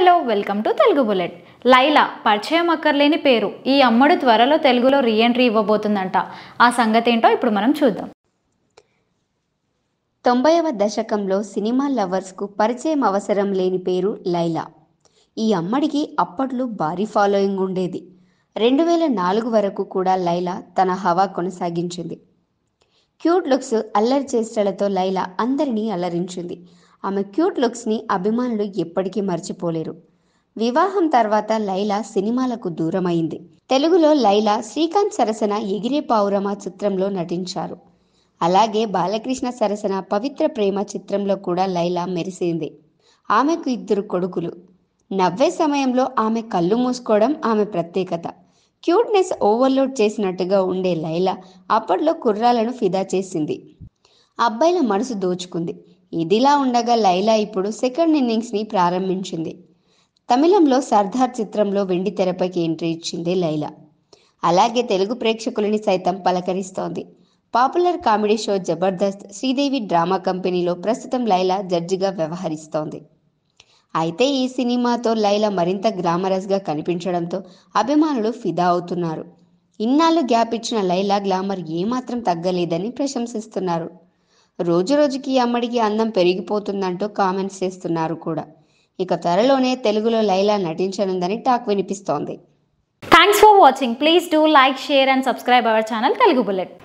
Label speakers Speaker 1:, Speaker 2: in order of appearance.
Speaker 1: hello welcome to Telugu bullet Laila పరిచయం అక్కర్లేని పేరు ఈ అమ్మడు త్వరలో తెలుగులో రీఎంట్రీ ఇవ్వబోతుందంట ఆ సంగతి ఏంటో ఇప్పుడు మనం చూద్దాం
Speaker 2: తొంభైవ దశకంలో సినిమా లవర్స్కు పరిచయం అవసరం లేని పేరు లైలా ఈ అమ్మడికి అప్పట్లో భారీ ఫాలోయింగ్ ఉండేది రెండు వేల నాలుగు వరకు కూడా లైలా తన హవా కొనసాగించింది క్యూట్ లుక్స్ అల్లరి చేష్టలతో లైలా అందరినీ అల్లరించింది ఆమె క్యూట్ లుక్స్ని అభిమానులు ఎప్పటికీ మర్చిపోలేరు వివాహం తర్వాత లైలా సినిమాలకు దూరమైంది తెలుగులో లైలా శ్రీకాంత్ సరసన ఎగిరే పావురమ చిత్రంలో నటించారు అలాగే బాలకృష్ణ సరసన పవిత్ర ప్రేమ చిత్రంలో కూడా లైలా మెరిసింది ఆమెకు ఇద్దరు కొడుకులు నవ్వే సమయంలో ఆమె కళ్ళు మూసుకోవడం ఆమె ప్రత్యేకత క్యూట్నెస్ ఓవర్లోడ్ చేసినట్టుగా ఉండే లైలా అప్పట్లో కుర్రాలను ఫిదా చేసింది అబ్బాయిల మనసు దోచుకుంది ఇదిలా ఉండగా లైలా ఇప్పుడు సెకండ్ ఇన్నింగ్స్ని ప్రారంభించింది తమిళంలో సర్దార్ చిత్రంలో వెండి తెరపైకి ఎంట్రీ ఇచ్చింది లైలా అలాగే తెలుగు ప్రేక్షకులని సైతం పలకరిస్తోంది popular comedy show Jabardasth Sridevi drama కంపెనీలో ప్రస్తుతం లైలా జడ్జిగా వ్యవహరిస్తోంది అయితే ఈ సినిమాతో లైలా మరింత గ్లామరస్గా కనిపించడంతో అభిమానులు ఫిదా అవుతున్నారు ఇన్నాళ్ళు గ్యాప్ ఇచ్చిన లైలా గ్లామర్ ఏమాత్రం తగ్గలేదని ప్రశంసిస్తున్నారు రోజు రోజుకి అమ్మడికి అందం పెరిగిపోతుందంటూ కామెంట్స్ చేస్తున్నారు కూడా ఇక త్వరలోనే తెలుగులో లైలా నటించనుందని టాక్ వినిపిస్తోంది thanks for watching please do
Speaker 1: like share and subscribe our channel Telugu bullet